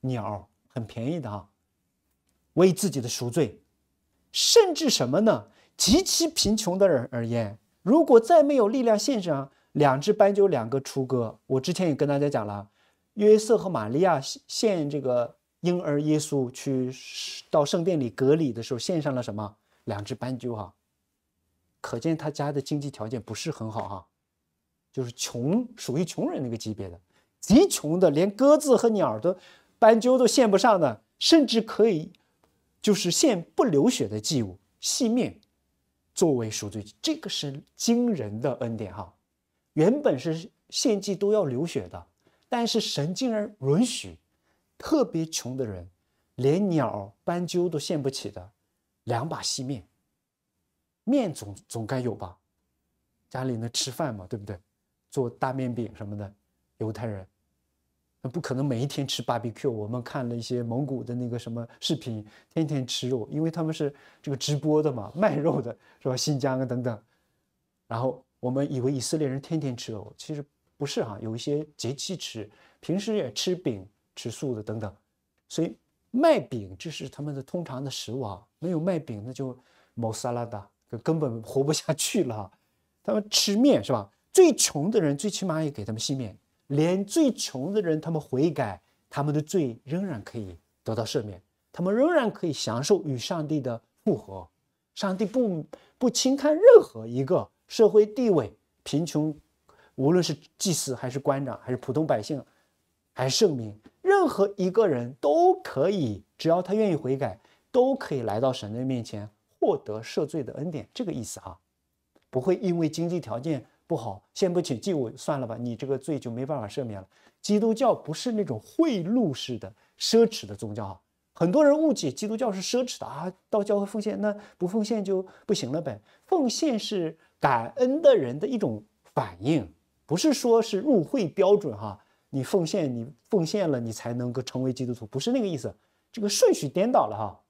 鸟很便宜的哈，为自己的赎罪。甚至什么呢？极其贫穷的人而言，如果再没有力量献上两只斑鸠、两个雏鸽，我之前也跟大家讲了，约瑟和玛利亚献这个。婴儿耶稣去到圣殿里隔离的时候，献上了什么？两只斑鸠哈，可见他家的经济条件不是很好哈，就是穷，属于穷人那个级别的，极穷的，连鸽子和鸟都，斑鸠都献不上的，甚至可以就是献不流血的祭物，细面作为赎罪这个是惊人的恩典哈。原本是献祭都要流血的，但是神竟然允许。特别穷的人，连鸟斑鸠都献不起的，两把细面，面总总该有吧？家里能吃饭嘛，对不对？做大面饼什么的，犹太人，那不可能每一天吃巴比 Q。我们看了一些蒙古的那个什么视频，天天吃肉，因为他们是这个直播的嘛，卖肉的是吧？新疆啊等等，然后我们以为以色列人天天吃肉，其实不是哈，有一些节气吃，平时也吃饼。吃素的等等，所以麦饼这是他们的通常的食物啊。没有麦饼，那就谋萨拉达就根本活不下去了。他们吃面是吧？最穷的人最起码也给他们细面。连最穷的人，他们悔改，他们的罪仍然可以得到赦免，他们仍然可以享受与上帝的复合。上帝不不轻看任何一个社会地位贫穷，无论是祭司还是官长，还是普通百姓，还是圣民。任何一个人都可以，只要他愿意悔改，都可以来到神的面前获得赦罪的恩典。这个意思啊，不会因为经济条件不好，先不请祭我算了吧，你这个罪就没办法赦免了。基督教不是那种贿赂式的奢侈的宗教啊，很多人误解基督教是奢侈的啊，道教和奉献，那不奉献就不行了呗？奉献是感恩的人的一种反应，不是说是入会标准哈。你奉献，你奉献了，你才能够成为基督徒，不是那个意思。这个顺序颠倒了哈。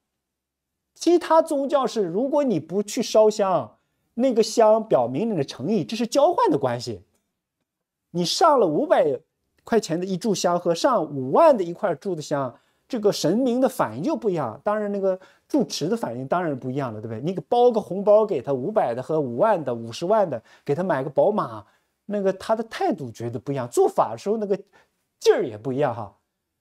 其他宗教是，如果你不去烧香，那个香表明你的诚意，这是交换的关系。你上了五百块钱的一炷香和上五万的一块柱的香，这个神明的反应就不一样。当然，那个住持的反应当然不一样了，对不对？你给包个红包给他五百的和五万的五十万的，给他买个宝马。那个他的态度觉得不一样，做法的时候那个劲儿也不一样哈。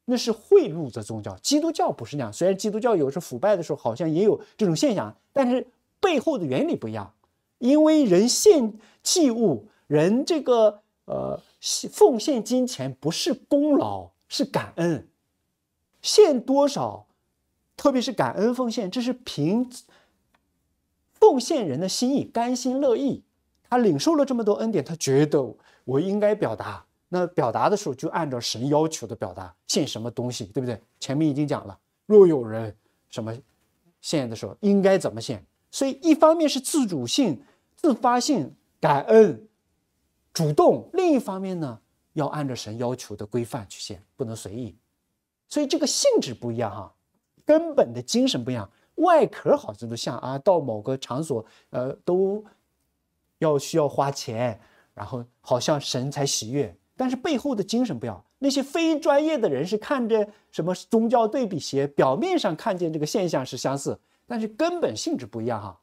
那是贿赂的宗教，基督教不是那样。虽然基督教有时腐败的时候好像也有这种现象，但是背后的原理不一样。因为人献祭物，人这个呃奉献金钱不是功劳，是感恩。献多少，特别是感恩奉献，这是凭奉献人的心意，甘心乐意。他领受了这么多恩典，他觉得我应该表达。那表达的时候就按照神要求的表达，献什么东西，对不对？前面已经讲了，若有人什么献的时候应该怎么献。所以一方面是自主性、自发性、感恩、主动；另一方面呢，要按照神要求的规范去献，不能随意。所以这个性质不一样哈，根本的精神不一样。外壳好像都像啊，到某个场所，呃，都。要需要花钱，然后好像神才喜悦，但是背后的精神不要，那些非专业的人是看着什么宗教对比鞋，表面上看见这个现象是相似，但是根本性质不一样哈。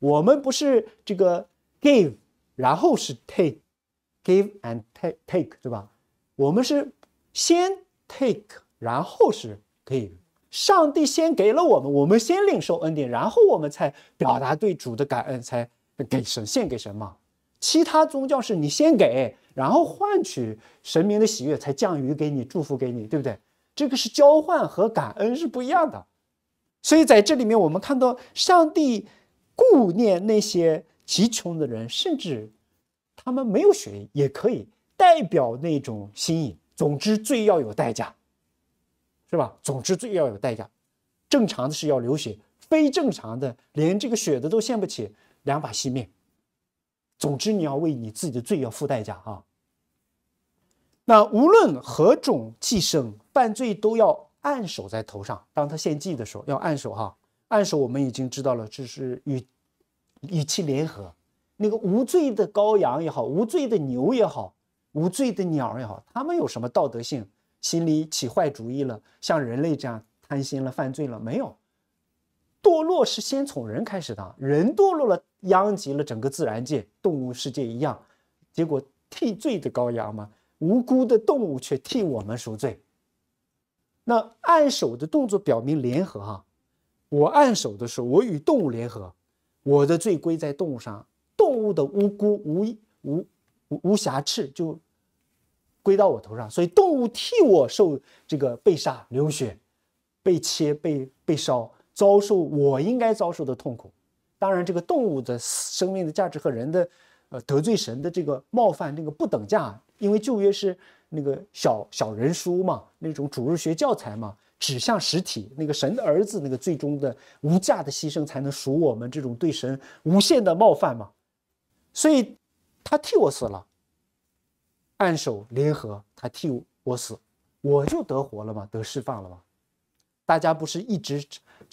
我们不是这个 give，然后是 take，give and take，take 对吧？我们是先 take，然后是 give。上帝先给了我们，我们先领受恩典，然后我们才表达对主的感恩才。给神献给神嘛，其他宗教是你先给，然后换取神明的喜悦才降雨给你祝福给你，对不对？这个是交换和感恩是不一样的。所以在这里面，我们看到上帝顾念那些极穷的人，甚至他们没有血也可以代表那种心意。总之，最要有代价，是吧？总之，最要有代价。正常的是要流血，非正常的连这个血的都献不起。两把熄灭。总之，你要为你自己的罪要付代价啊！那无论何种寄生犯罪，都要按手在头上。当他献祭的时候，要按手哈，按手我们已经知道了，这是与与其联合。那个无罪的羔羊也好，无罪的牛也好，无罪的鸟也好，他们有什么道德性？心里起坏主意了，像人类这样贪心了、犯罪了没有？堕落是先从人开始的，人堕落了，殃及了整个自然界，动物世界一样。结果替罪的羔羊嘛，无辜的动物却替我们赎罪。那按手的动作表明联合啊！我按手的时候，我与动物联合，我的罪归在动物上，动物的无辜无无无无瑕疵就归到我头上，所以动物替我受这个被杀、流血、被切、被被烧。遭受我应该遭受的痛苦，当然，这个动物的生命的价值和人的，呃，得罪神的这个冒犯这个不等价，因为旧约是那个小小人书嘛，那种主日学教材嘛，指向实体那个神的儿子，那个最终的无价的牺牲才能赎我们这种对神无限的冒犯嘛，所以，他替我死了，按手联合，他替我死，我就得活了吗？得释放了吗？大家不是一直？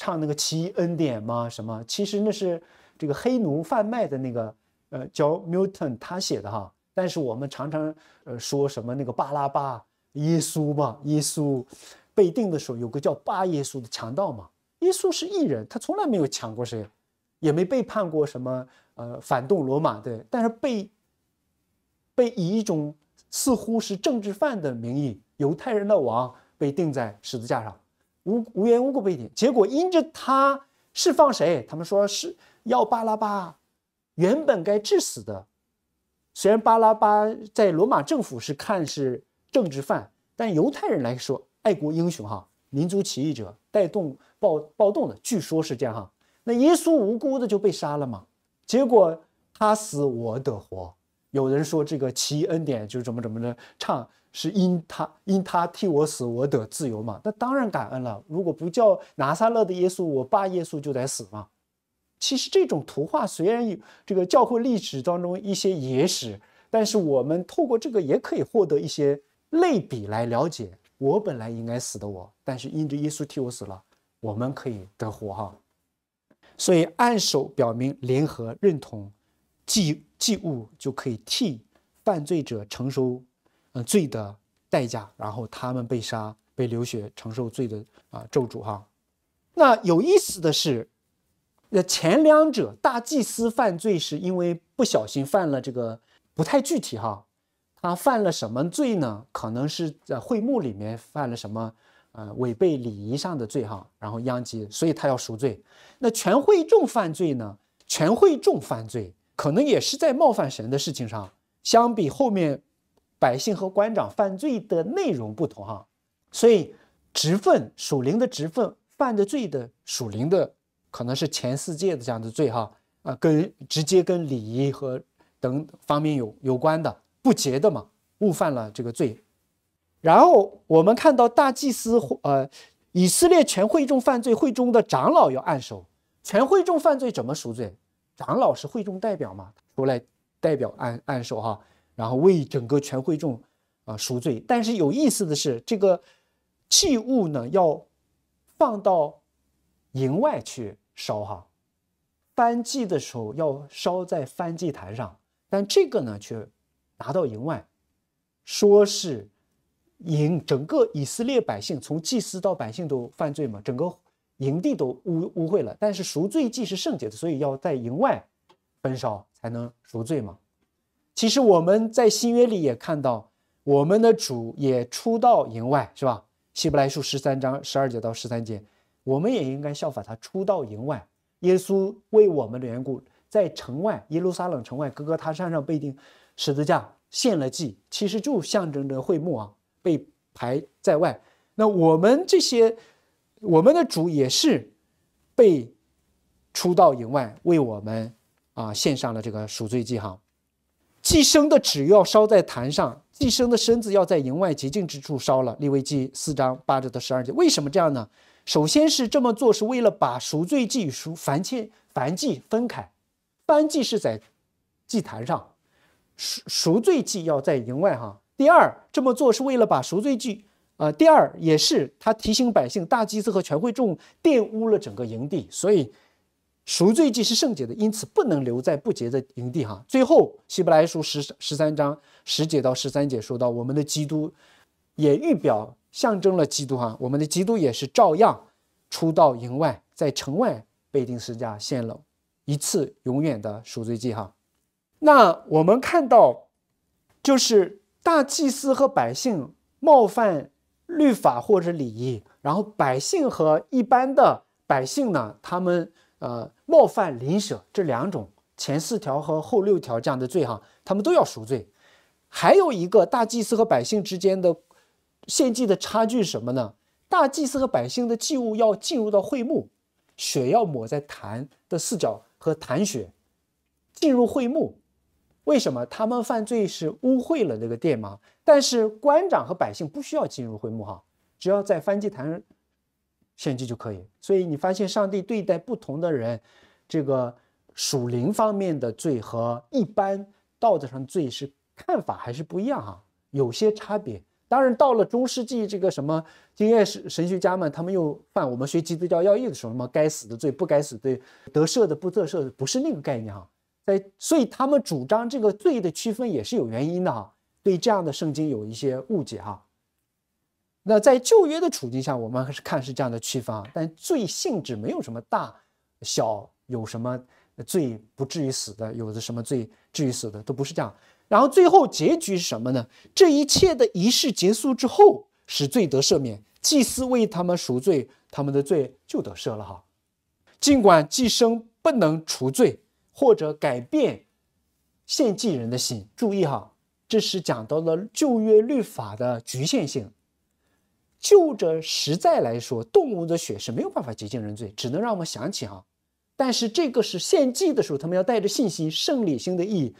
唱那个奇异恩典嘛，什么？其实那是这个黑奴贩卖的那个，呃，叫 m i l t o n 他写的哈。但是我们常常，呃，说什么那个巴拉巴耶稣嘛，耶稣被定的时候有个叫巴耶稣的强盗嘛。耶稣是异人，他从来没有抢过谁，也没背叛过什么，呃，反动罗马的。但是被，被以一种似乎是政治犯的名义，犹太人的王被钉在十字架上。无无缘无故被点，结果因着他释放谁？他们说是要巴拉巴，原本该致死的。虽然巴拉巴在罗马政府是看是政治犯，但犹太人来说，爱国英雄哈，民族起义者带动暴暴动的，据说是这样哈。那耶稣无辜的就被杀了嘛？结果他死我得活。有人说这个奇恩典就是怎么怎么的，唱。是因他因他替我死，我得自由嘛？那当然感恩了。如果不叫拿撒勒的耶稣，我爸耶稣就得死嘛。其实这种图画虽然有这个教会历史当中一些野史，但是我们透过这个也可以获得一些类比来了解：我本来应该死的我，但是因着耶稣替我死了，我们可以得活哈。所以按手表明联合认同，祭祭物就可以替犯罪者承受。嗯，罪的代价，然后他们被杀，被流血，承受罪的啊咒诅哈。那有意思的是，呃，前两者大祭司犯罪是因为不小心犯了这个不太具体哈，他犯了什么罪呢？可能是在会幕里面犯了什么啊，违背礼仪上的罪哈，然后殃及，所以他要赎罪。那全会众犯罪呢？全会众犯罪可能也是在冒犯神的事情上，相比后面。百姓和官长犯罪的内容不同哈，所以职分属灵的职分犯的罪的属灵的可能是前世界的这样的罪哈啊，跟直接跟礼仪和等方面有有关的不洁的嘛误犯了这个罪。然后我们看到大祭司呃以色列全会众犯罪会中的长老要按手，全会众犯罪怎么赎罪？长老是会众代表嘛，出来代表按按手哈。然后为整个全会众，啊赎罪。但是有意思的是，这个祭物呢要放到营外去烧哈。翻祭的时候要烧在翻祭坛上，但这个呢却拿到营外，说是营整个以色列百姓从祭司到百姓都犯罪嘛，整个营地都污污秽了。但是赎罪祭是圣洁的，所以要在营外焚烧才能赎罪嘛。其实我们在新约里也看到，我们的主也出到营外，是吧？希伯来书十三章十二节到十三节，我们也应该效法他出到营外。耶稣为我们的缘故，在城外耶路撒冷城外哥哥他山上被钉十字架，献了祭，其实就象征着会幕啊，被排在外。那我们这些，我们的主也是被出到营外，为我们啊献上了这个赎罪祭，哈。寄生的纸要烧在坛上，寄生的身子要在营外洁净之处烧了。利未记四章八节到十二节，为什么这样呢？首先是这么做是为了把赎罪祭与赎凡祭、凡祭分开，燔祭是在祭坛上，赎赎罪祭要在营外哈。第二，这么做是为了把赎罪祭，呃，第二也是他提醒百姓大祭司和全会众玷污了整个营地，所以。赎罪祭是圣洁的，因此不能留在不洁的营地哈。最后，希伯来书十十三章十节到十三节说到，我们的基督也预表象征了基督哈。我们的基督也是照样出到营外，在城外被钉十字架，献了一次永远的赎罪祭哈。那我们看到，就是大祭司和百姓冒犯律法或者礼仪，然后百姓和一般的百姓呢，他们呃。冒犯邻舍这两种前四条和后六条这样的罪哈，他们都要赎罪。还有一个大祭司和百姓之间的献祭的差距是什么呢？大祭司和百姓的祭物要进入到会幕，血要抹在坛的四角和坛血进入会幕。为什么他们犯罪是污秽了那个殿吗？但是官长和百姓不需要进入会幕哈，只要在翻祭坛。献祭就可以，所以你发现上帝对待不同的人，这个属灵方面的罪和一般道德上罪是看法还是不一样啊，有些差别。当然，到了中世纪，这个什么经验神学家们，他们又犯我们学基督教要义的时候，什么该死的罪、不该死的罪、得赦的、不得赦的，不是那个概念啊。在，所以他们主张这个罪的区分也是有原因的啊。对这样的圣经有一些误解哈。那在旧约的处境下，我们还是看是这样的区分，但罪性质没有什么大小，有什么罪不至于死的，有的什么罪至于死的都不是这样。然后最后结局是什么呢？这一切的仪式结束之后，使罪得赦免，祭司为他们赎罪，他们的罪就得赦了哈。尽管祭生不能除罪或者改变献祭人的心，注意哈，这是讲到了旧约律法的局限性。就着实在来说，动物的血是没有办法洁净人罪，只能让我们想起啊。但是这个是献祭的时候，他们要带着信心、胜利性的意义，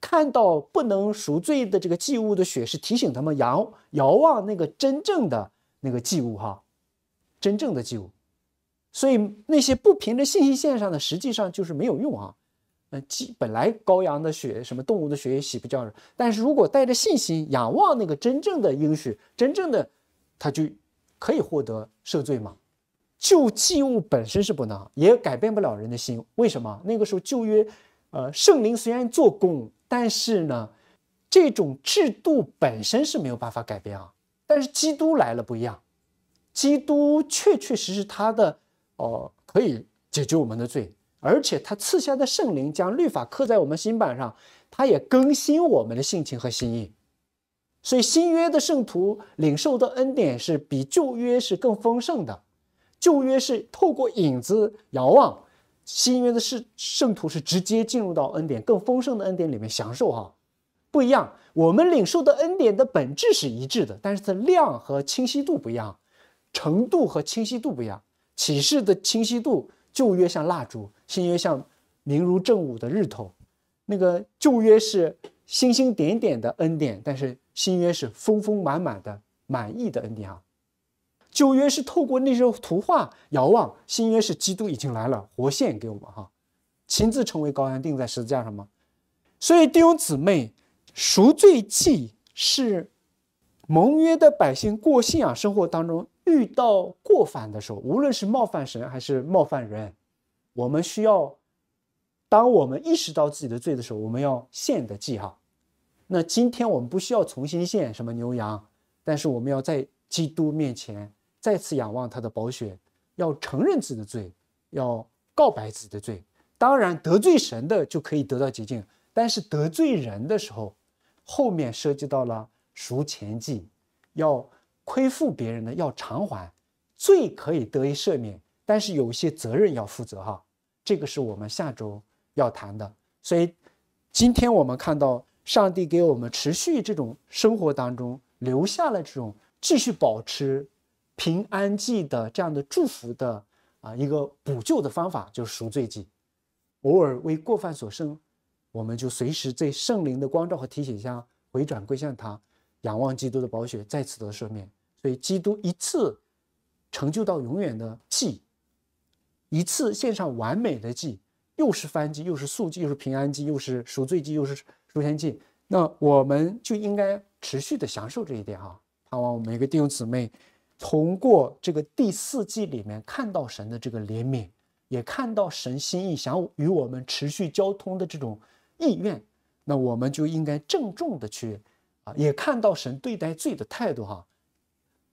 看到不能赎罪的这个祭物的血，是提醒他们遥遥望那个真正的那个祭物哈，真正的祭物。所以那些不凭着信心线上的，实际上就是没有用啊。那祭本来羔羊的血，什么动物的血也洗不掉人，但是如果带着信心仰望那个真正的应许，真正的。他就可以获得赦罪吗？救济物本身是不能，也改变不了人的心。为什么？那个时候旧约，呃，圣灵虽然做工，但是呢，这种制度本身是没有办法改变啊。但是基督来了不一样，基督确确实实他的，哦，可以解决我们的罪，而且他赐下的圣灵将律法刻在我们心板上，他也更新我们的性情和心意。所以新约的圣徒领受的恩典是比旧约是更丰盛的，旧约是透过影子遥望，新约的是圣徒是直接进入到恩典更丰盛的恩典里面享受哈，不一样。我们领受的恩典的本质是一致的，但是它量和清晰度不一样，程度和清晰度不一样。启示的清晰度，旧约像蜡烛，新约像明如正午的日头，那个旧约是。星星点点的恩典，但是新约是丰丰满满的、满意的恩典啊。旧约是透过那些图画遥望，新约是基督已经来了，活现给我们哈，亲自成为羔羊，钉在十字架上吗？所以弟兄姊妹，赎罪记是盟约的百姓过信仰生活当中遇到过犯的时候，无论是冒犯神还是冒犯人，我们需要。当我们意识到自己的罪的时候，我们要献的祭哈。那今天我们不需要重新献什么牛羊，但是我们要在基督面前再次仰望他的宝血，要承认自己的罪，要告白自己的罪。当然得罪神的就可以得到洁净，但是得罪人的时候，后面涉及到了赎钱计，要亏负别人的要偿还，罪可以得以赦免，但是有一些责任要负责哈。这个是我们下周。要谈的，所以今天我们看到上帝给我们持续这种生活当中留下了这种继续保持平安记的这样的祝福的啊一个补救的方法，就是赎罪记。偶尔为过犯所生，我们就随时在圣灵的光照和提醒下回转归向他，仰望基督的宝血再次的赦免。所以基督一次成就到永远的记，一次献上完美的记。又是翻祭，又是赎祭，又是平安祭，又是赎罪祭，又是入天祭。那我们就应该持续的享受这一点哈。盼望我们每个弟兄姊妹，通过这个第四季里面看到神的这个怜悯，也看到神心意想与我们持续交通的这种意愿。那我们就应该郑重的去啊，也看到神对待罪的态度哈。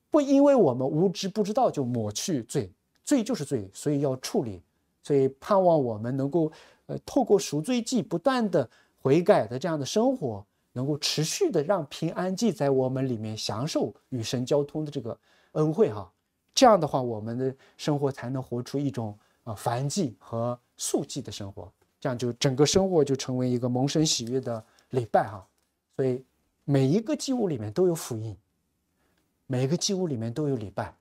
不因为我们无知不知道就抹去罪，罪就是罪，所以要处理。所以盼望我们能够，呃，透过赎罪记不断的悔改的这样的生活，能够持续的让平安记在我们里面享受与神交通的这个恩惠哈，这样的话我们的生活才能活出一种啊凡祭和素祭的生活，这样就整个生活就成为一个蒙神喜悦的礼拜哈。所以每一个祭物里面都有福音，每一个祭物里面都有礼拜，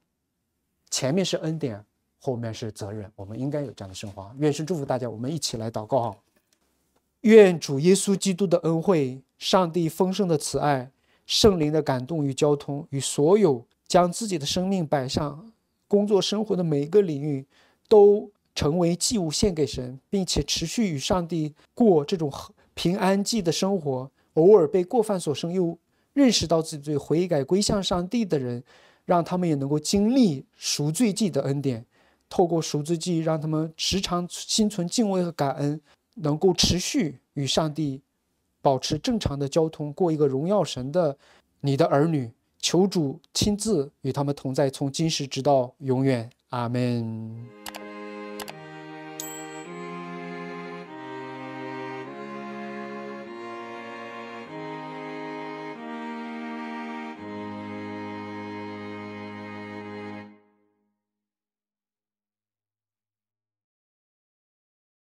前面是恩典。后面是责任，我们应该有这样的升华。愿神祝福大家，我们一起来祷告：，愿主耶稣基督的恩惠、上帝丰盛的慈爱、圣灵的感动与交通，与所有将自己的生命摆上工作生活的每一个领域，都成为祭物献给神，并且持续与上帝过这种平安祭的生活。偶尔被过犯所生，又认识到自己罪，悔改归向上帝的人，让他们也能够经历赎罪祭的恩典。透过赎罪祭，让他们时常心存敬畏和感恩，能够持续与上帝保持正常的交通，过一个荣耀神的你的儿女。求主亲自与他们同在，从今时直到永远。阿门。